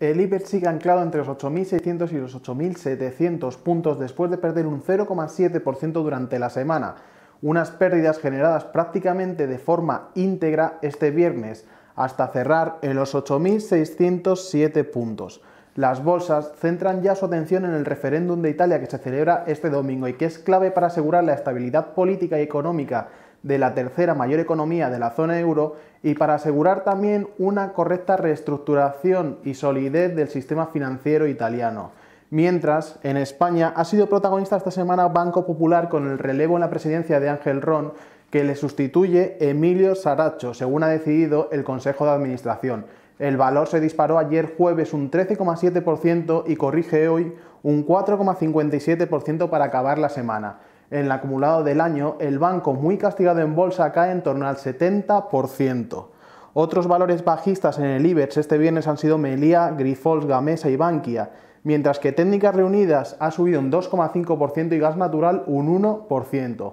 El IBEX sigue anclado entre los 8.600 y los 8.700 puntos después de perder un 0,7% durante la semana, unas pérdidas generadas prácticamente de forma íntegra este viernes, hasta cerrar en los 8.607 puntos. Las bolsas centran ya su atención en el referéndum de Italia que se celebra este domingo y que es clave para asegurar la estabilidad política y económica de la tercera mayor economía de la zona euro y para asegurar también una correcta reestructuración y solidez del sistema financiero italiano. Mientras, en España ha sido protagonista esta semana Banco Popular con el relevo en la presidencia de Ángel Ron, que le sustituye Emilio Saracho, según ha decidido el Consejo de Administración. El valor se disparó ayer jueves un 13,7% y corrige hoy un 4,57% para acabar la semana en el acumulado del año, el banco muy castigado en bolsa cae en torno al 70%. Otros valores bajistas en el IBEX este viernes han sido Melia, Grifols, Gamesa y Bankia, mientras que Técnicas Reunidas ha subido un 2,5% y Gas Natural un 1%.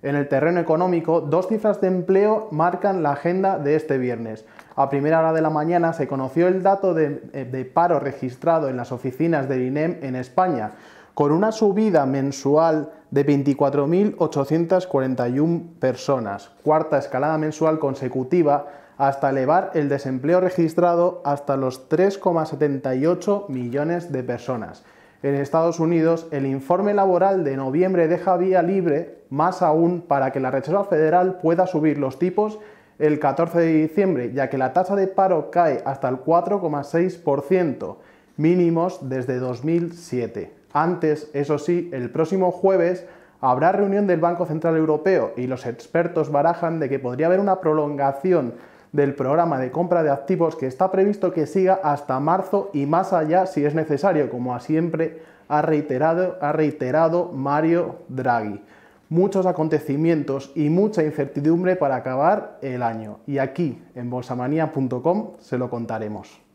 En el terreno económico, dos cifras de empleo marcan la agenda de este viernes. A primera hora de la mañana se conoció el dato de, eh, de paro registrado en las oficinas del INEM en España, con una subida mensual de 24.841 personas, cuarta escalada mensual consecutiva hasta elevar el desempleo registrado hasta los 3,78 millones de personas. En Estados Unidos, el informe laboral de noviembre deja vía libre, más aún, para que la Reserva Federal pueda subir los tipos el 14 de diciembre, ya que la tasa de paro cae hasta el 4,6%, mínimos desde 2007. Antes, eso sí, el próximo jueves habrá reunión del Banco Central Europeo y los expertos barajan de que podría haber una prolongación del programa de compra de activos que está previsto que siga hasta marzo y más allá si es necesario, como siempre ha reiterado, ha reiterado Mario Draghi. Muchos acontecimientos y mucha incertidumbre para acabar el año. Y aquí, en bolsamanía.com, se lo contaremos.